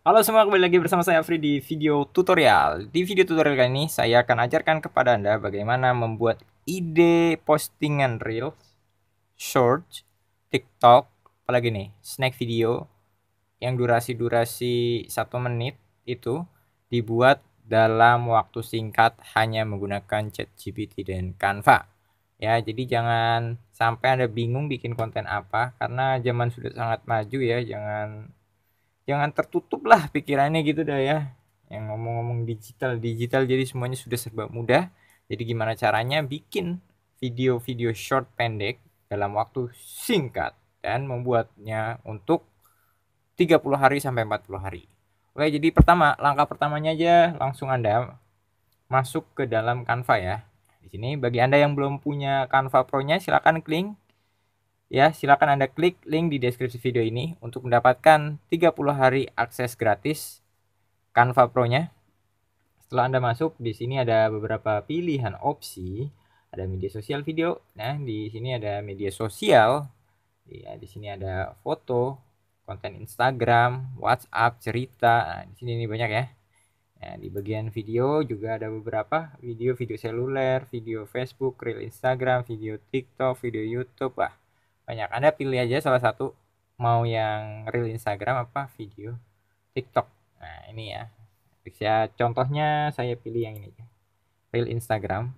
Halo semua, kembali lagi bersama saya Afri di video tutorial. Di video tutorial kali ini saya akan ajarkan kepada Anda bagaimana membuat ide postingan Reels, Short, TikTok, apalagi nih, snack video yang durasi-durasi satu menit itu dibuat dalam waktu singkat hanya menggunakan ChatGPT dan Canva. Ya, jadi jangan sampai Anda bingung bikin konten apa karena zaman sudah sangat maju ya, jangan jangan tertutup lah pikirannya gitu dah ya yang ngomong-ngomong digital digital jadi semuanya sudah serba mudah jadi gimana caranya bikin video-video short pendek dalam waktu singkat dan membuatnya untuk 30 hari sampai 40 hari oke jadi pertama langkah pertamanya aja langsung anda masuk ke dalam Canva ya di sini bagi anda yang belum punya Canva Pro nya silahkan klik Ya, silakan Anda klik link di deskripsi video ini untuk mendapatkan 30 hari akses gratis Canva Pro-nya. Setelah Anda masuk, di sini ada beberapa pilihan opsi. Ada media sosial video. Nah, di sini ada media sosial. Ya, di sini ada foto, konten Instagram, WhatsApp, cerita. Nah, di sini ini banyak ya. Nah, di bagian video juga ada beberapa video-video seluler, video Facebook, reel Instagram, video TikTok, video YouTube. Ah banyak anda pilih aja salah satu mau yang real Instagram apa video TikTok nah ini ya saya contohnya saya pilih yang ini real Instagram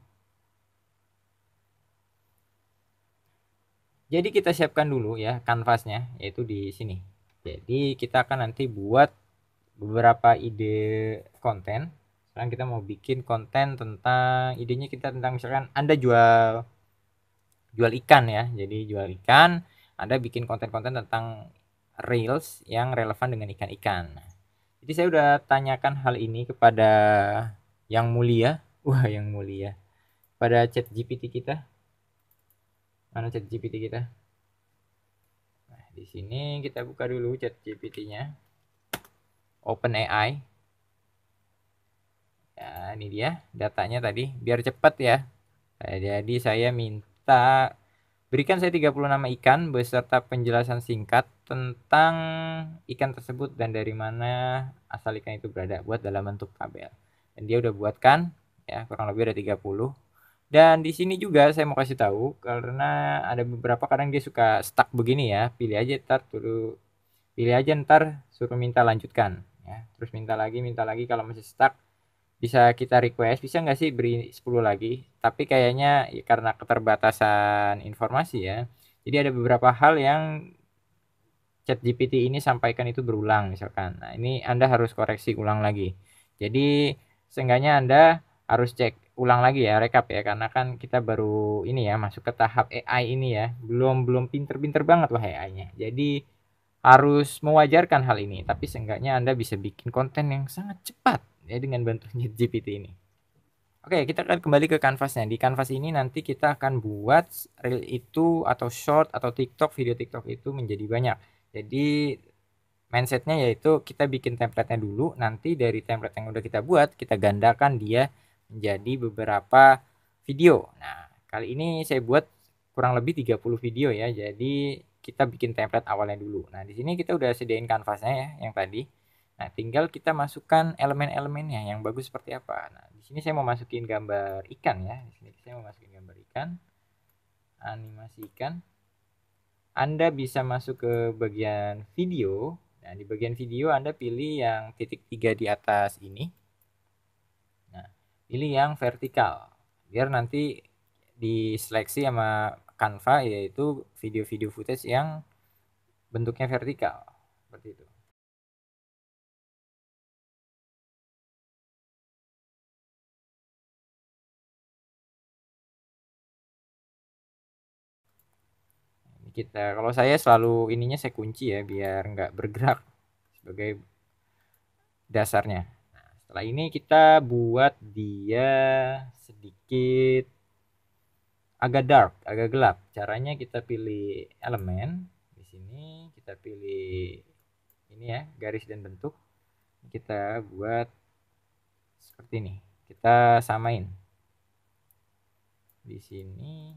jadi kita siapkan dulu ya kanvasnya yaitu di sini jadi kita akan nanti buat beberapa ide konten sekarang kita mau bikin konten tentang idenya kita tentang misalkan anda jual jual ikan ya. Jadi jual ikan, Anda bikin konten-konten tentang reels yang relevan dengan ikan-ikan. Nah, jadi saya udah tanyakan hal ini kepada yang mulia, wah yang mulia, pada chat GPT kita. Mana chat GPT kita? Nah, di sini kita buka dulu chat GPT-nya. Open AI. Ya, ini dia datanya tadi, biar cepat ya. Jadi saya minta kita berikan saya 30 nama ikan beserta penjelasan singkat tentang ikan tersebut dan dari mana asal ikan itu berada buat dalam bentuk tabel. Dan dia udah buatkan ya kurang lebih ada 30. Dan di sini juga saya mau kasih tahu karena ada beberapa kadang dia suka stuck begini ya. Pilih aja ntar dulu pilih aja ntar suruh minta lanjutkan ya. Terus minta lagi, minta lagi kalau masih stuck bisa kita request bisa nggak sih beri 10 lagi tapi kayaknya ya, karena keterbatasan informasi ya jadi ada beberapa hal yang chat GPT ini sampaikan itu berulang misalkan nah ini Anda harus koreksi ulang lagi jadi seenggaknya Anda harus cek ulang lagi ya rekap ya karena kan kita baru ini ya masuk ke tahap AI ini ya belum belum pinter-pinter banget lah AI-nya jadi harus mewajarkan hal ini tapi seenggaknya Anda bisa bikin konten yang sangat cepat ya dengan bantuan GPT ini. Oke, kita akan kembali ke kanvasnya. Di kanvas ini nanti kita akan buat reel itu atau short atau TikTok, video TikTok itu menjadi banyak. Jadi mindsetnya yaitu kita bikin templatenya dulu, nanti dari template yang udah kita buat, kita gandakan dia menjadi beberapa video. Nah, kali ini saya buat kurang lebih 30 video ya. Jadi kita bikin template awalnya dulu. Nah, di sini kita udah sediain kanvasnya ya yang tadi. Nah, tinggal kita masukkan elemen-elemennya yang bagus seperti apa. Nah, di sini saya mau masukin gambar ikan ya. Di sini saya mau masukin gambar ikan. Animasi ikan. Anda bisa masuk ke bagian video. Nah, di bagian video Anda pilih yang titik tiga di atas ini. Nah, pilih yang vertikal. Biar nanti diseleksi sama Canva yaitu video-video footage yang bentuknya vertikal. Seperti itu. kita nah, kalau saya selalu ininya saya kunci ya biar nggak bergerak sebagai dasarnya nah, setelah ini kita buat dia sedikit agak dark agak gelap caranya kita pilih elemen di sini kita pilih ini ya garis dan bentuk kita buat seperti ini kita samain di sini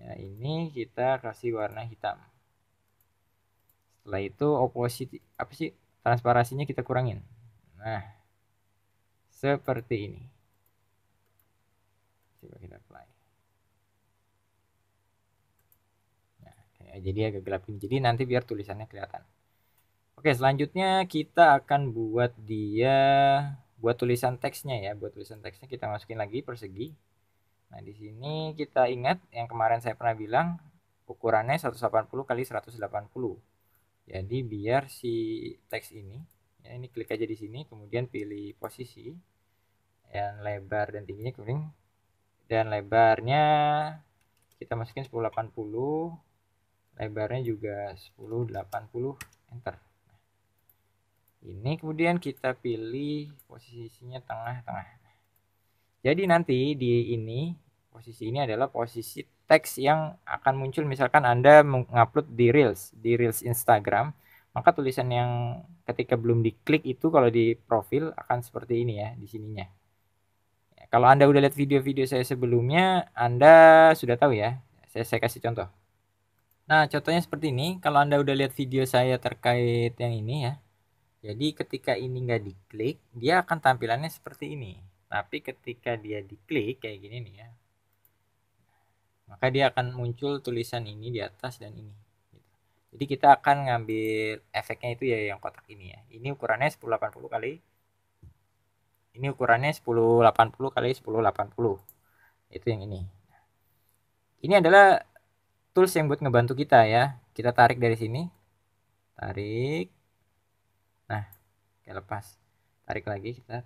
Ya, ini kita kasih warna hitam. Setelah itu opacity apa sih transparasinya kita kurangin. Nah, seperti ini. Coba kita apply. Nah, jadi agak gelap gini. Jadi nanti biar tulisannya kelihatan. Oke, selanjutnya kita akan buat dia buat tulisan teksnya ya. Buat tulisan teksnya kita masukin lagi persegi. Nah, di sini kita ingat yang kemarin saya pernah bilang ukurannya 180 kali 180. Jadi biar si teks ini, ya ini klik aja di sini, kemudian pilih posisi yang lebar dan tingginya kemudian dan lebarnya kita masukin 1080, lebarnya juga 1080, enter. Nah, ini kemudian kita pilih posisinya tengah-tengah. Jadi nanti di ini posisi ini adalah posisi teks yang akan muncul misalkan Anda mengupload di Reels, di Reels Instagram, maka tulisan yang ketika belum diklik itu kalau di profil akan seperti ini ya di sininya. Ya, kalau Anda udah lihat video-video saya sebelumnya, Anda sudah tahu ya. Saya saya kasih contoh. Nah, contohnya seperti ini. Kalau Anda udah lihat video saya terkait yang ini ya. Jadi ketika ini nggak diklik, dia akan tampilannya seperti ini. Tapi ketika dia diklik kayak gini nih ya, maka dia akan muncul tulisan ini di atas dan ini. Gitu. Jadi kita akan ngambil efeknya itu ya yang kotak ini ya. Ini ukurannya 1080 kali ini ukurannya 1080 kali 1080 itu yang ini ini adalah tools yang buat ngebantu kita ya kita tarik dari sini tarik nah kita lepas tarik lagi kita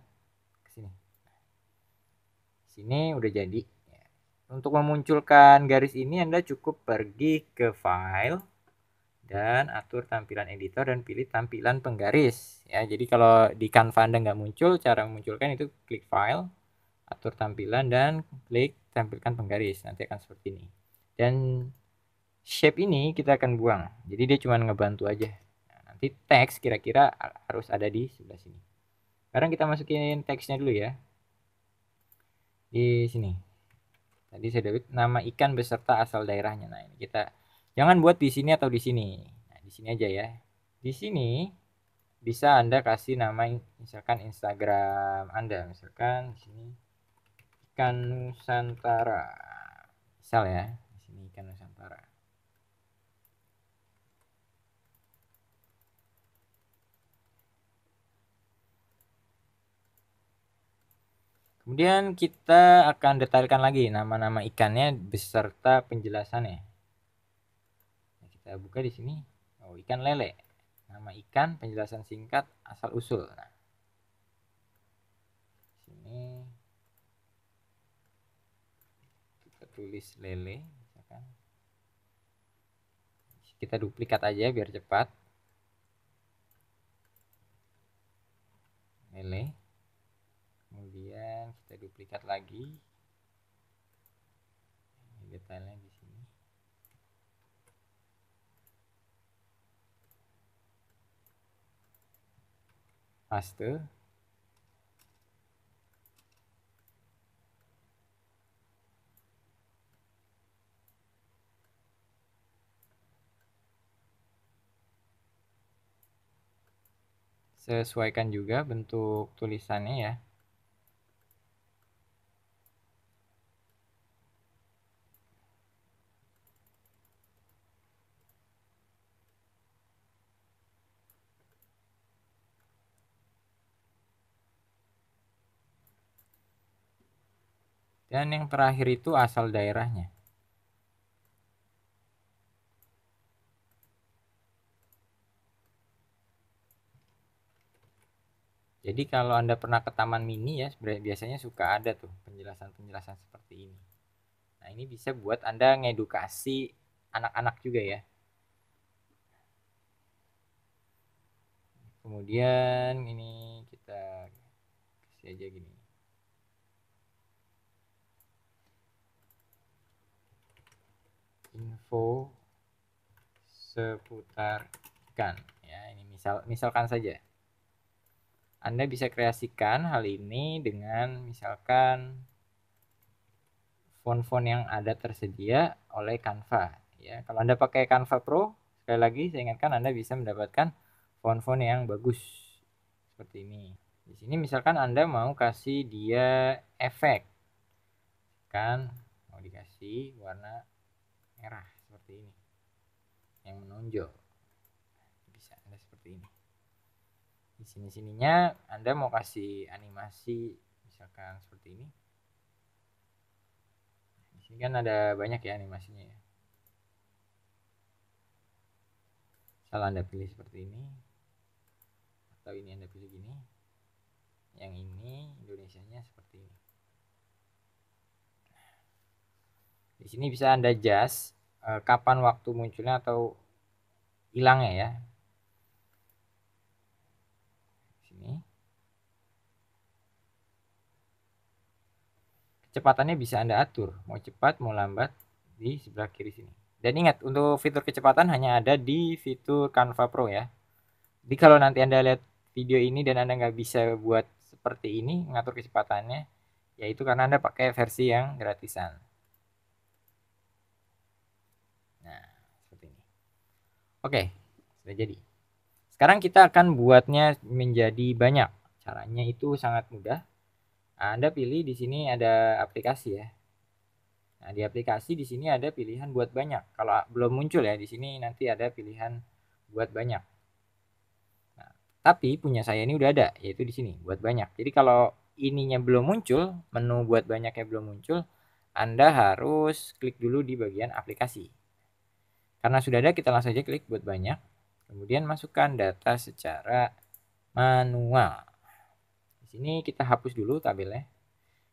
sini udah jadi untuk memunculkan garis ini Anda cukup pergi ke file dan atur tampilan editor dan pilih tampilan penggaris ya jadi kalau di Canva Anda nggak muncul cara memunculkan itu klik file atur tampilan dan klik tampilkan penggaris nanti akan seperti ini dan shape ini kita akan buang jadi dia cuma ngebantu aja nah, nanti teks kira-kira harus ada di sebelah sini sekarang kita masukin teksnya dulu ya di sini tadi saya dapat nama ikan beserta asal daerahnya nah ini kita jangan buat di sini atau di sini nah, di sini aja ya di sini bisa anda kasih nama misalkan Instagram anda misalkan di sini ikan Nusantara misal ya di sini ikan Nusantara Kemudian kita akan detailkan lagi nama-nama ikannya beserta penjelasannya. Nah, kita buka di sini. Oh, ikan lele. Nama ikan, penjelasan singkat, asal usul. Nah. Sini kita tulis lele Kita duplikat aja biar cepat. Lele kemudian kita duplikat lagi ini detailnya di sini paste sesuaikan juga bentuk tulisannya ya Dan yang terakhir itu asal daerahnya. Jadi kalau Anda pernah ke taman mini ya, biasanya suka ada tuh penjelasan-penjelasan seperti ini. Nah, ini bisa buat Anda ngedukasi anak-anak juga ya. Kemudian ini kita kasih aja gini. info seputar ikan ya ini misal misalkan saja Anda bisa kreasikan hal ini dengan misalkan font-font yang ada tersedia oleh Canva ya kalau Anda pakai Canva Pro sekali lagi saya ingatkan Anda bisa mendapatkan font-font yang bagus seperti ini di sini misalkan Anda mau kasih dia efek kan mau dikasih warna merah seperti ini yang menonjol bisa anda seperti ini di sini sininya anda mau kasih animasi misalkan seperti ini di sini kan ada banyak ya animasinya ya salah anda pilih seperti ini atau ini anda pilih gini yang ini Indonesia nya seperti ini Di sini bisa Anda adjust uh, eh, kapan waktu munculnya atau hilangnya ya. Sini. Kecepatannya bisa Anda atur, mau cepat, mau lambat di sebelah kiri sini. Dan ingat untuk fitur kecepatan hanya ada di fitur Canva Pro ya. Jadi kalau nanti Anda lihat video ini dan Anda nggak bisa buat seperti ini, ngatur kecepatannya, yaitu karena Anda pakai versi yang gratisan. Oke, sudah jadi. Sekarang kita akan buatnya menjadi banyak. Caranya itu sangat mudah. Nah, Anda pilih di sini ada aplikasi ya. Nah, di aplikasi di sini ada pilihan buat banyak. Kalau belum muncul ya, di sini nanti ada pilihan buat banyak. Nah, tapi punya saya ini udah ada, yaitu di sini buat banyak. Jadi kalau ininya belum muncul, menu buat banyaknya belum muncul, Anda harus klik dulu di bagian aplikasi. Karena sudah ada, kita langsung aja klik buat banyak. Kemudian masukkan data secara manual. Di sini kita hapus dulu tabelnya.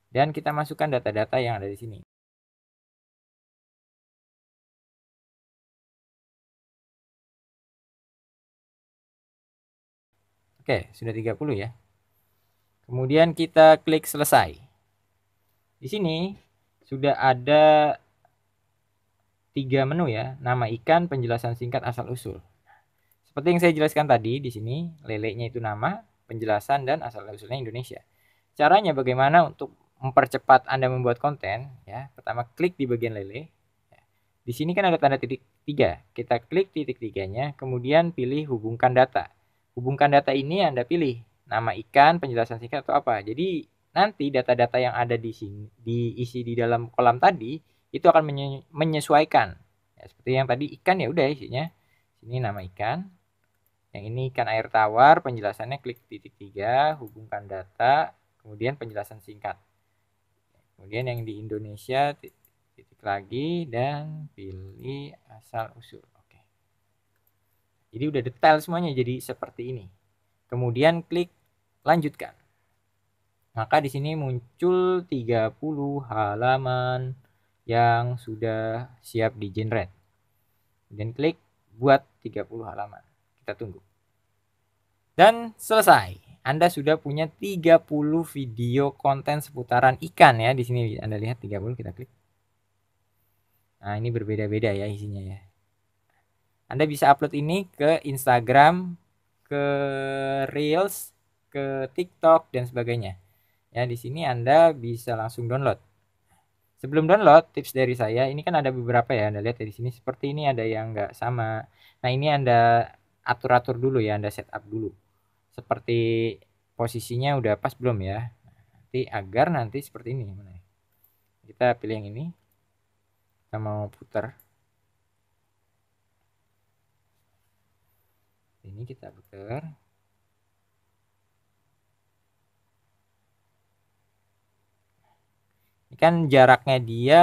Dan kita masukkan data-data yang ada di sini. Oke, sudah 30 ya. Kemudian kita klik selesai. Di sini sudah ada tiga menu ya, nama ikan, penjelasan singkat asal-usul. Seperti yang saya jelaskan tadi, di sini lelenya itu nama, penjelasan, dan asal-usulnya Indonesia. Caranya bagaimana untuk mempercepat Anda membuat konten, ya pertama klik di bagian lele. Di sini kan ada tanda titik tiga, kita klik titik tiganya, kemudian pilih hubungkan data. Hubungkan data ini Anda pilih nama ikan, penjelasan singkat atau apa. Jadi nanti data-data yang ada di sini diisi di dalam kolam tadi itu akan menyesuaikan. Ya, seperti yang tadi ikan ya udah isinya sini nama ikan. Yang ini ikan air tawar, penjelasannya klik titik tiga, hubungkan data, kemudian penjelasan singkat. Kemudian yang di Indonesia titik lagi dan pilih asal usul. Oke. Jadi udah detail semuanya jadi seperti ini. Kemudian klik lanjutkan. Maka di sini muncul 30 halaman yang sudah siap di generate. dan klik buat 30 halaman. Kita tunggu. Dan selesai. Anda sudah punya 30 video konten seputaran ikan ya di sini Anda lihat 30 kita klik. Nah, ini berbeda-beda ya isinya ya. Anda bisa upload ini ke Instagram, ke Reels, ke TikTok dan sebagainya. Ya, di sini Anda bisa langsung download. Sebelum download, tips dari saya, ini kan ada beberapa ya, Anda lihat ya di sini, seperti ini ada yang nggak sama. Nah, ini Anda atur-atur dulu ya, Anda setup dulu. Seperti posisinya udah pas belum ya. Nanti agar nanti seperti ini. Kita pilih yang ini. Kita mau putar. Ini kita putar. kan jaraknya dia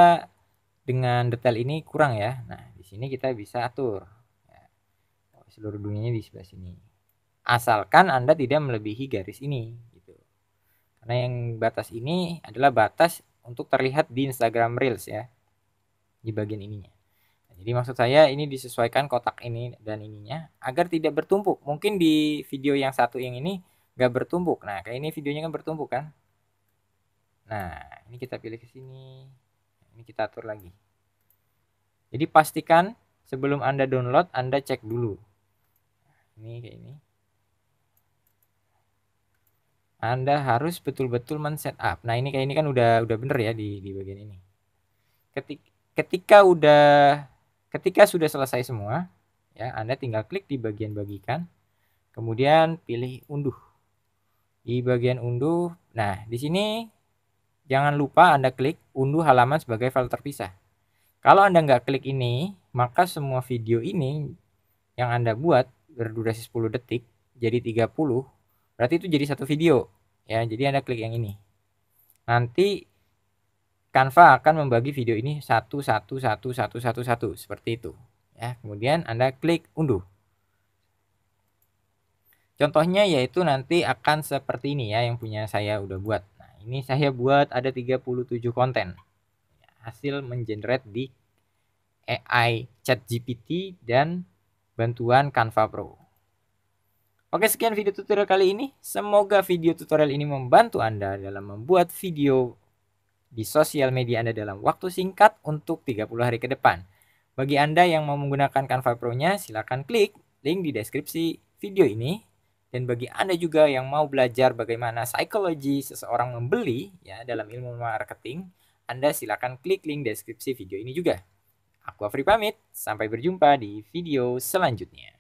dengan detail ini kurang ya. Nah, di sini kita bisa atur ya. oh, seluruh dunianya di sebelah sini. Asalkan Anda tidak melebihi garis ini gitu. Karena yang batas ini adalah batas untuk terlihat di Instagram Reels ya. Di bagian ininya. Nah, jadi maksud saya ini disesuaikan kotak ini dan ininya agar tidak bertumpuk. Mungkin di video yang satu yang ini nggak bertumpuk. Nah, kayak ini videonya kan bertumpuk kan? Nah, ini kita pilih ke sini. Ini kita atur lagi. Jadi pastikan sebelum Anda download, Anda cek dulu. Ini kayak ini. Anda harus betul-betul men-setup. Nah, ini kayak ini kan udah udah bener ya di di bagian ini. Ketika, ketika udah ketika sudah selesai semua, ya Anda tinggal klik di bagian bagikan, kemudian pilih unduh. Di bagian unduh, nah di sini Jangan lupa Anda klik unduh halaman sebagai file terpisah. Kalau Anda nggak klik ini, maka semua video ini yang Anda buat berdurasi 10 detik jadi 30, berarti itu jadi satu video. Ya, jadi Anda klik yang ini. Nanti Canva akan membagi video ini satu satu satu satu satu satu seperti itu. Ya, kemudian Anda klik unduh. Contohnya yaitu nanti akan seperti ini ya yang punya saya udah buat ini saya buat ada 37 konten hasil mengenerate di AI Chat GPT dan bantuan Canva Pro. Oke, sekian video tutorial kali ini. Semoga video tutorial ini membantu Anda dalam membuat video di sosial media Anda dalam waktu singkat untuk 30 hari ke depan. Bagi Anda yang mau menggunakan Canva Pro-nya, silakan klik link di deskripsi video ini dan bagi Anda juga yang mau belajar bagaimana psikologi seseorang membeli ya dalam ilmu marketing, Anda silakan klik link deskripsi video ini juga. Aku Afri pamit, sampai berjumpa di video selanjutnya.